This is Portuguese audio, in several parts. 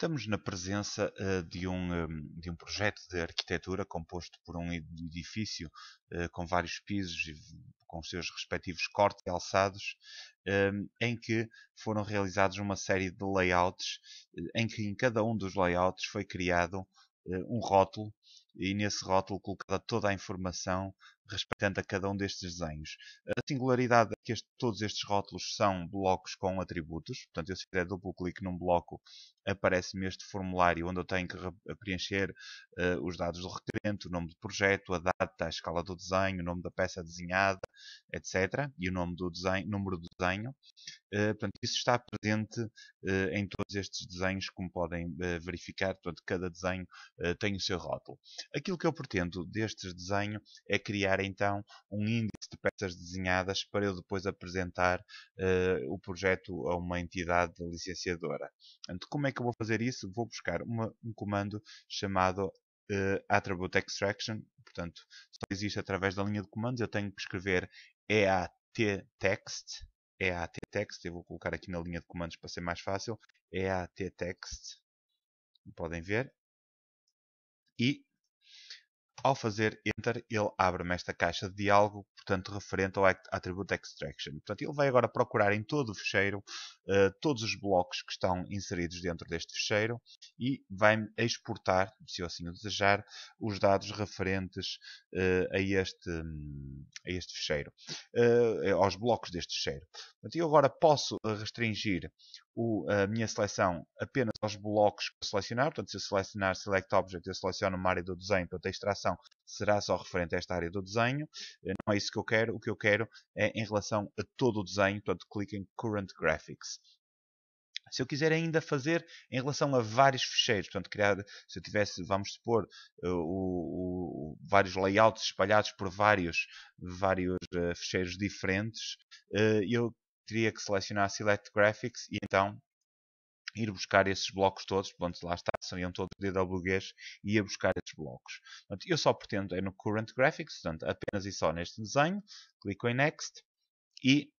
Estamos na presença uh, de, um, um, ehm, de um projeto de arquitetura composto por um edifício uh, com vários pisos e com seus respectivos cortes e alçados, ehm, em que foram realizados uma série de layouts, eh, em que em cada um dos layouts foi criado um rótulo e nesse rótulo colocada toda a informação respeitando a cada um destes desenhos. A singularidade é que este, todos estes rótulos são blocos com atributos, portanto, eu se fizer é duplo clique num bloco, aparece-me este formulário onde eu tenho que preencher uh, os dados do requerente, o nome do projeto, a data, a escala do desenho, o nome da peça desenhada, etc. E o nome do desenho, número do desenho. Uh, portanto, isso está presente uh, em todos estes desenhos, como podem uh, verificar. Portanto, cada desenho tem o seu rótulo. Aquilo que eu pretendo destes desenho é criar, então, um índice de peças desenhadas para eu depois apresentar o projeto a uma entidade licenciadora. Portanto, como é que eu vou fazer isso? Vou buscar uma, um comando chamado Attribute Extraction, portanto, só existe através da linha de comandos. Eu tenho que escrever EAT-Text, é EAT-Text, é eu vou colocar aqui na linha de comandos para ser mais fácil, EAT-Text, é podem ver, e ao fazer Enter, ele abre-me esta caixa de diálogo, portanto, referente ao atributo Extraction. Portanto, ele vai agora procurar em todo o fecheiro uh, todos os blocos que estão inseridos dentro deste fecheiro e vai exportar, se eu assim o desejar, os dados referentes uh, a, este, a este ficheiro, uh, eh, aos blocos deste fecheiro. Portanto, eu agora posso restringir o, a minha seleção apenas aos blocos que selecionar. Portanto, se eu selecionar Select Object, eu seleciono uma área do desenho, portanto, a extração será só referente a esta área do desenho. Eh, não é isso que eu quero. O que eu quero é em relação a todo o desenho, portanto, clique em Current Graphics. Se eu quiser ainda fazer em relação a vários fecheiros, portanto, criar, se eu tivesse, vamos supor, eh, o, o, vários layouts espalhados por vários, vários uh, eh, fecheiros diferentes, uh, eu teria que selecionar Select Graphics e então ir buscar esses blocos todos, portanto lá está, saíam todos DWGs e ia buscar esses blocos. eu só pretendo é no Current Graphics, portanto apenas e só neste desenho, clico em Next e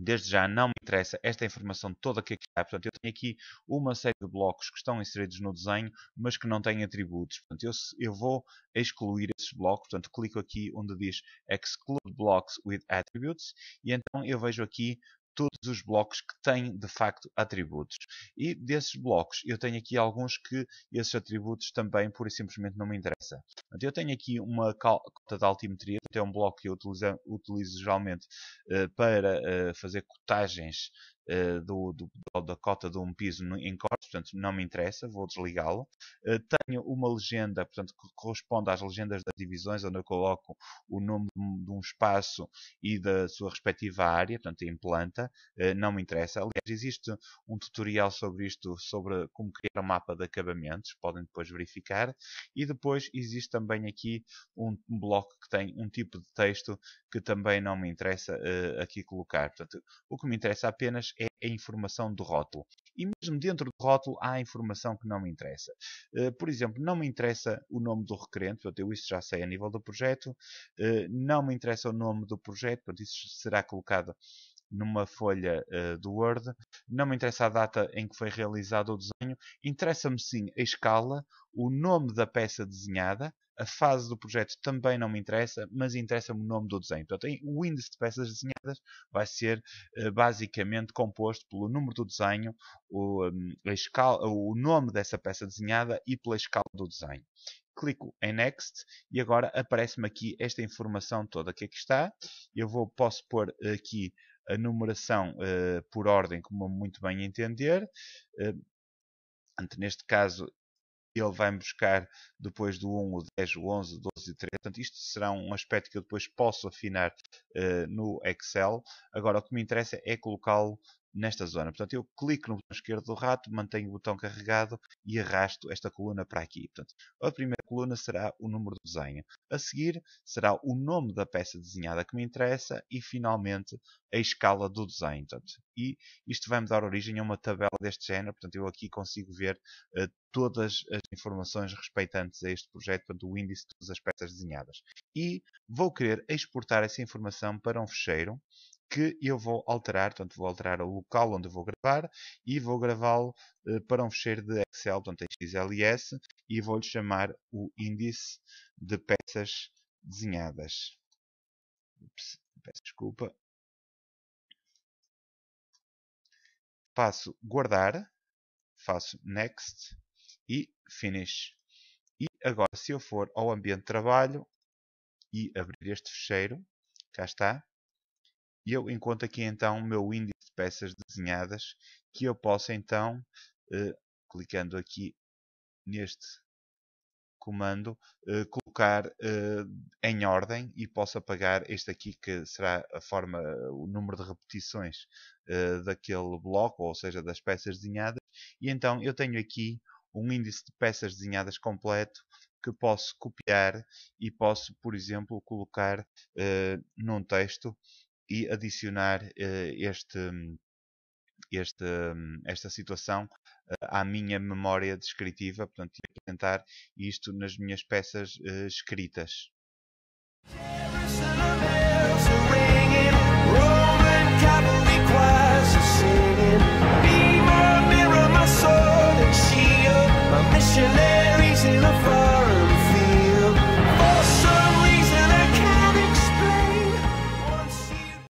Desde já não me interessa esta informação toda que aqui está. Portanto, eu tenho aqui uma série de blocos que estão inseridos no desenho, mas que não têm atributos. Portanto, eu, eu vou excluir esses blocos. Portanto, clico aqui onde diz Exclude Blocks with Attributes. E então eu vejo aqui todos os blocos que têm de facto atributos. E desses blocos, eu tenho aqui alguns que esses atributos também pura e simplesmente não me interessa. Eu tenho aqui uma cota de altimetria, que é um bloco que eu utilizo, utilizo geralmente uh, para uh, fazer cotagens eh, do, do, da cota de um piso em cortes, portanto não me interessa, vou desligá-lo. Eh, tenho uma legenda, portanto, que corresponde às legendas das divisões, onde eu coloco o nome de um, espaço e da sua respectiva área, portanto em planta, eh, não me interessa. Aliás, existe um tutorial sobre isto, sobre como criar um mapa de acabamentos, podem depois verificar. E depois existe também aqui um bloco que tem um tipo de texto que também não me interessa aqui colocar. Portanto, o que me interessa apenas é a informação do rótulo. E mesmo dentro do rótulo há informação que não me interessa. Eh, por exemplo, não me interessa o nome do requerente, portanto, eu isso já sei a nível do projeto. Eh, não me interessa o nome do projeto, portanto, isso será colocado numa folha uh, do Word. Não me interessa a data em que foi realizado o desenho, interessa-me sim a escala, o nome da peça desenhada, a fase do projeto também não me interessa, mas interessa-me o nome do desenho. Portanto, o índice de peças desenhadas vai ser eh, basicamente composto pelo número do desenho, o, eh, escala, o nome dessa peça desenhada e pela escala do desenho. Clico em Next e agora aparece-me aqui esta informação toda que aqui está. Eu vou, posso pôr aqui a numeração uh, por ordem, como muito bem entender. Uh, neste caso, ele vai buscar depois do 1, o 10, o 11, o 12 e o 13. Portanto, isto será um aspecto que eu depois posso afinar uh, no Excel. Agora, o que me interessa é colocá-lo nesta zona. Portanto, eu clico no botão esquerdo do rato, mantenho o botão carregado e arrasto esta coluna para aqui. Portanto, a primeira coluna será o número do desenho. A seguir será o nome da peça desenhada que me interessa e, finalmente, a escala do desenho. Portanto, e isto vai-me dar origem a uma tabela deste género. Portanto, eu aqui consigo ver uh, todas as informações respeitantes a este projeto, portanto, o índice de todas as peças desenhadas. E vou querer exportar essa informação para um fecheiro que eu vou alterar, portanto vou alterar o local onde vou gravar e vou gravá-lo eh, para um fecheiro de Excel, portanto XLS, e vou-lhe chamar o índice de peças desenhadas. Ups, peço desculpa. Faço guardar, faço next e finish. E agora se eu for ao ambiente de trabalho e abrir este fecheiro, cá está, e eu encontro aqui então o meu índice de peças desenhadas que eu posso então, eh, clicando aqui neste comando, eh, colocar eh, em ordem e posso apagar este aqui que será a forma, o número de repetições eh, daquele bloco, ou seja, das peças desenhadas. E então eu tenho aqui um índice de peças desenhadas completo que posso copiar e posso, por exemplo, colocar eh, num texto e adicionar eh, este, hum, este, hum, esta situação eh, à minha memória descritiva, portanto, e apresentar isto nas minhas peças eh, escritas. Jerusalem